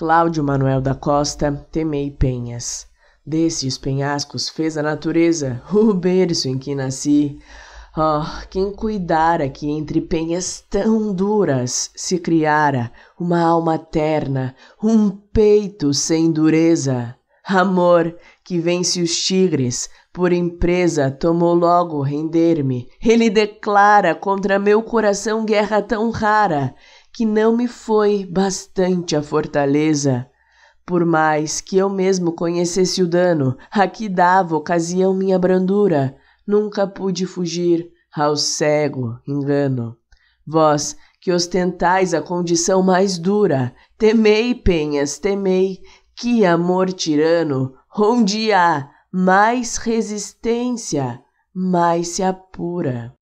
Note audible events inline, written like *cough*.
Cláudio Manuel da Costa, temei penhas. desses penhascos fez a natureza *laughs* o berço em que nasci. Oh, quem cuidara que entre penhas tão duras se criara uma alma terna, um peito sem dureza. Amor que vence os tigres, por empresa tomou logo render-me. Ele declara contra meu coração guerra tão rara que não me foi bastante a fortaleza. Por mais que eu mesmo conhecesse o dano a que dava ocasião minha brandura, nunca pude fugir ao cego engano. Vós, que ostentais a condição mais dura, temei, penhas, temei, que amor tirano, onde há mais resistência, mais se apura.